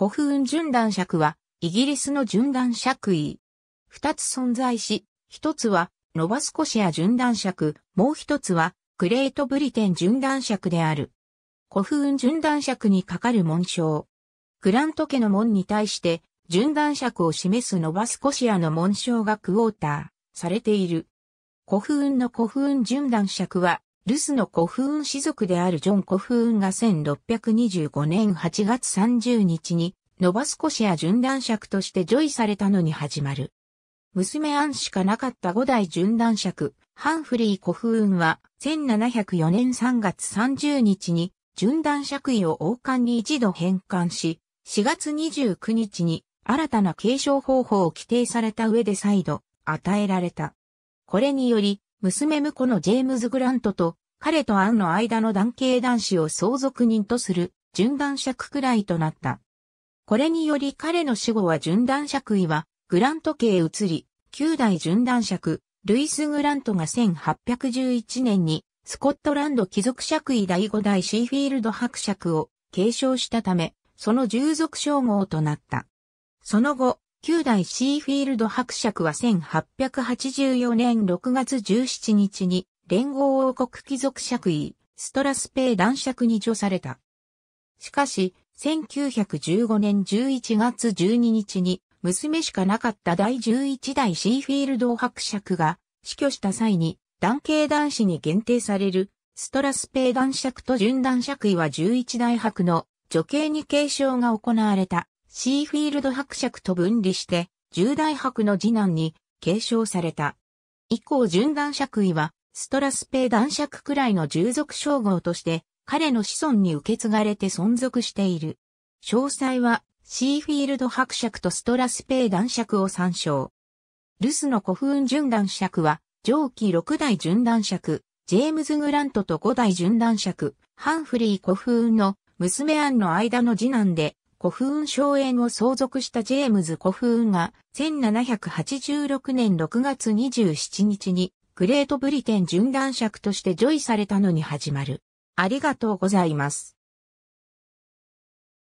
古墳純男尺は、イギリスの純男爵位。二つ存在し、一つは、ノバスコシア純男尺、もう一つは、グレートブリテン純男尺である。古墳純男尺にかかる紋章。グラント家の門に対して、純男尺を示すノバスコシアの紋章がクォーター、されている。古墳の古墳純男尺は、ルスの古墳氏族であるジョン古墳が1625年8月30日に、ノバスコシア巡断尺としてョ位されたのに始まる。娘アンしかなかった5代巡断尺、ハンフリー古墳は、1704年3月30日に、巡断尺位を王冠に一度返還し、4月29日に、新たな継承方法を規定された上で再度、与えられた。これにより、娘婿のジェームズ・グラントと彼とアンの間の男系男子を相続人とする順断爵くらいとなった。これにより彼の死後は順断爵位はグラント家へ移り、9代順断爵、ルイス・グラントが1811年にスコットランド貴族爵位第5代シーフィールド伯爵を継承したため、その従属称号となった。その後、旧代シーフィールド伯爵は1884年6月17日に連合王国貴族爵位、ストラスペー男爵に除された。しかし、1915年11月12日に娘しかなかった第11代シーフィールド伯爵が死去した際に男系男子に限定されるストラスペー男爵と準男爵位は11代伯の女系に継承が行われた。シーフィールド伯爵と分離して、重大伯の次男に継承された。以降順男爵位は、ストラスペー男爵くらいの従属称号として、彼の子孫に受け継がれて存続している。詳細は、シーフィールド伯爵とストラスペー男爵を参照。ルスの古墳順男爵は、上記6代順男爵、ジェームズ・グラントと5代順男爵、ハンフリー古墳の娘アンの間の次男で、古墳荘園を相続したジェームズ古墳が1786年6月27日にグレートブリテン巡弾。尺としてョ位されたのに始まる。ありがとうございます。